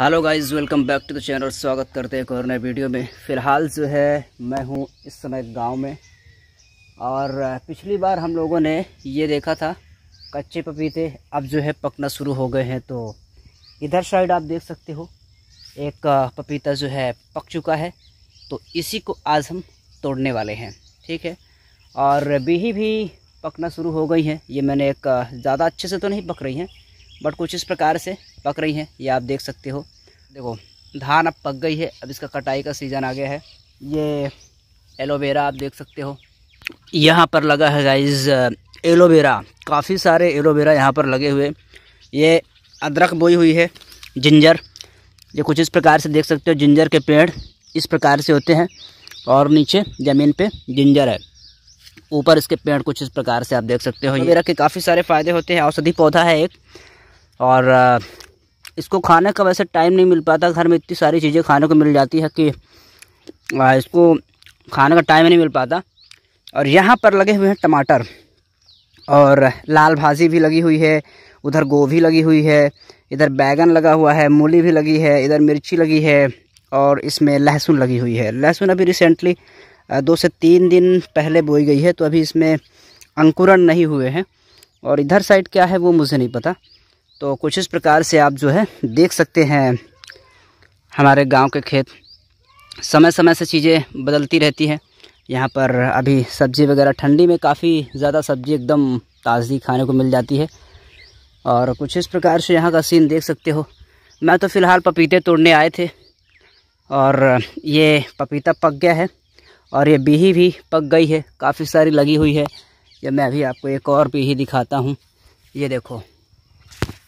hello guys welcome back to the channel स्वागत करते हैं एक और नए वीडियो में फ़िलहाल जो है मैं हूँ इस समय गांव में और पिछली बार हम लोगों ने ये देखा था कच्चे पपीते अब जो है पकना शुरू हो गए हैं तो इधर साइड आप देख सकते हो एक पपीता जो है पक चुका है तो इसी को आज हम तोड़ने वाले हैं ठीक है और बीही भी पकना शुरू हो गई हैं ये मैंने एक ज़्यादा अच्छे से तो नहीं पक रही हैं बट कुछ इस प्रकार से पक रही हैं ये आप देख सकते हो देखो धान अब पक गई है अब इसका कटाई का सीज़न आ गया है ये एलोवेरा आप देख सकते हो यहाँ पर लगा है गाइज एलोवेरा काफ़ी सारे एलोवेरा यहाँ पर लगे हुए ये अदरक बोई हुई है जिंजर ये कुछ इस प्रकार से देख सकते हो जिंजर के पेड़ इस प्रकार से होते हैं और नीचे ज़मीन पे जिंजर है ऊपर इसके पेड़ कुछ इस प्रकार से आप देख सकते हो एलोवेरा के काफ़ी सारे फ़ायदे होते हैं औषधि पौधा है एक और इसको खाने का वैसे टाइम नहीं मिल पाता घर में इतनी सारी चीज़ें खाने को मिल जाती है कि इसको खाने का टाइम नहीं मिल पाता और यहाँ पर लगे हुए हैं टमाटर और लाल भाजी भी लगी हुई है उधर गोभी लगी हुई है इधर बैगन लगा हुआ है मूली भी लगी है इधर मिर्ची लगी है और इसमें लहसुन लगी हुई है लहसुन अभी रिसेंटली दो से तीन दिन पहले बोई गई है तो अभी इसमें अंकुरण नहीं हुए हैं और इधर साइड क्या है वो मुझे नहीं पता तो कुछ इस प्रकार से आप जो है देख सकते हैं हमारे गांव के खेत समय समय से चीज़ें बदलती रहती हैं यहाँ पर अभी सब्ज़ी वगैरह ठंडी में काफ़ी ज़्यादा सब्ज़ी एकदम ताज़ी खाने को मिल जाती है और कुछ इस प्रकार से यहाँ का सीन देख सकते हो मैं तो फ़िलहाल पपीते तोड़ने आए थे और ये पपीता पक गया है और ये बीही भी पक गई है काफ़ी सारी लगी हुई है ये मैं अभी आपको एक और बीही दिखाता हूँ ये देखो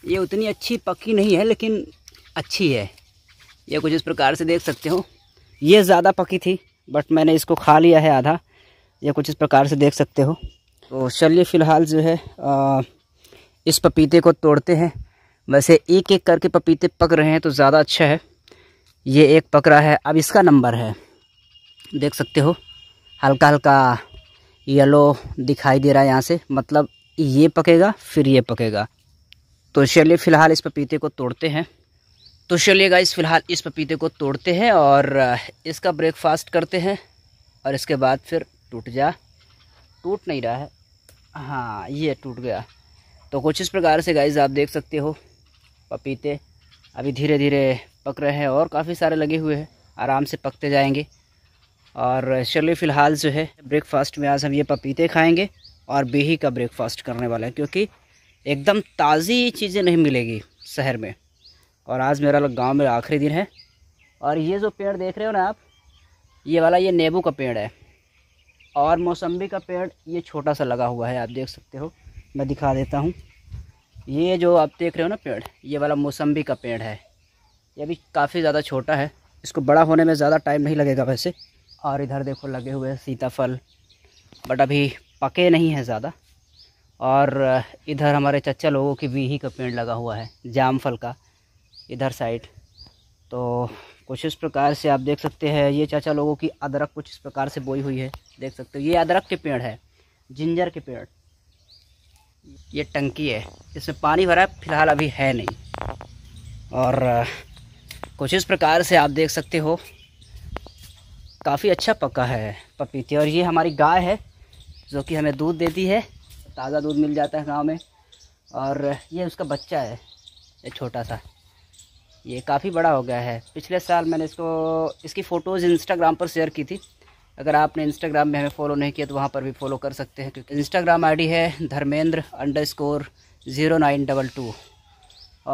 ये उतनी अच्छी पक्की नहीं है लेकिन अच्छी है ये कुछ इस प्रकार से देख सकते हो ये ज़्यादा पकी थी बट मैंने इसको खा लिया है आधा ये कुछ इस प्रकार से देख सकते हो तो चलिए फ़िलहाल जो है आ, इस पपीते को तोड़ते हैं वैसे एक एक करके पपीते पक रहे हैं तो ज़्यादा अच्छा है ये एक पक रहा है अब इसका नंबर है देख सकते हो हल्का हल्का येलो दिखाई दे रहा है यहाँ से मतलब ये पकेगा फिर ये पकेगा तो चलिए फ़िलहाल इस पपीते को तोड़ते हैं तो चलिए गाइस फ़िलहाल इस पपीते को तोड़ते हैं और इसका ब्रेकफास्ट करते हैं और इसके बाद फिर टूट जा टूट नहीं रहा है हाँ ये टूट गया तो कुछ इस प्रकार से गाइस आप देख सकते हो पपीते अभी धीरे धीरे पक रहे हैं और काफ़ी सारे लगे हुए हैं आराम से पकते जाएंगे और चलिए फ़िलहाल जो है ब्रेकफास्ट में आज हम ये पपीते खाएँगे और बेही का ब्रेकफास्ट करने वाला है क्योंकि एकदम ताज़ी चीज़ें नहीं मिलेगी शहर में और आज मेरा गांव में आखिरी दिन है और ये जो पेड़ देख रहे हो ना आप ये वाला ये नींबू का पेड़ है और मौसम्बी का पेड़ ये छोटा सा लगा हुआ है आप देख सकते हो मैं दिखा देता हूँ ये जो आप देख रहे हो ना पेड़ ये वाला मौसम्बी का पेड़ है ये भी काफ़ी ज़्यादा छोटा है इसको बड़ा होने में ज़्यादा टाइम नहीं लगेगा वैसे और इधर देखो लगे हुए सीताफल बट अभी पके नहीं है ज़्यादा और इधर हमारे चच्चा लोगों के ही का पेड़ लगा हुआ है जाम फल का इधर साइड तो कुछ इस प्रकार से आप देख सकते हैं ये चाचा लोगों की अदरक कुछ इस प्रकार से बोई हुई है देख सकते हो ये अदरक के पेड़ है जिंजर के पेड़ ये टंकी है इसमें पानी भरा फिलहाल अभी है नहीं और कुछ इस प्रकार से आप देख सकते हो काफ़ी अच्छा पका है पपीते और ये हमारी गाय है जो कि हमें दूध देती है ताज़ा दूध मिल जाता है गाँव में और ये उसका बच्चा है ये छोटा सा ये काफ़ी बड़ा हो गया है पिछले साल मैंने इसको इसकी फ़ोटोज़ इंस्टाग्राम पर शेयर की थी अगर आपने इंस्टाग्राम में हमें फ़ॉलो नहीं किया तो वहाँ पर भी फॉलो कर सकते हैं क्योंकि इंस्टाग्राम आई है Dharmendra underscore zero nine double two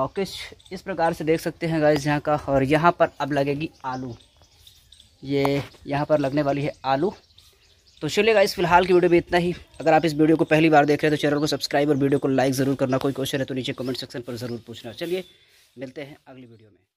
और किस इस प्रकार से देख सकते हैं गाइज यहाँ का और यहाँ पर अब लगेगी आलू ये यहाँ पर लगने वाली है आलू तो चलेगा इस फिलहाल की वीडियो में इतना ही अगर आप इस वीडियो को पहली बार देख रहे हैं तो चैनल को सब्सक्राइब और वीडियो को लाइक ज़रूर करना कोई क्वेश्चन है तो नीचे कमेंट सेक्शन पर ज़रूर पूछना चलिए मिलते हैं अगली वीडियो में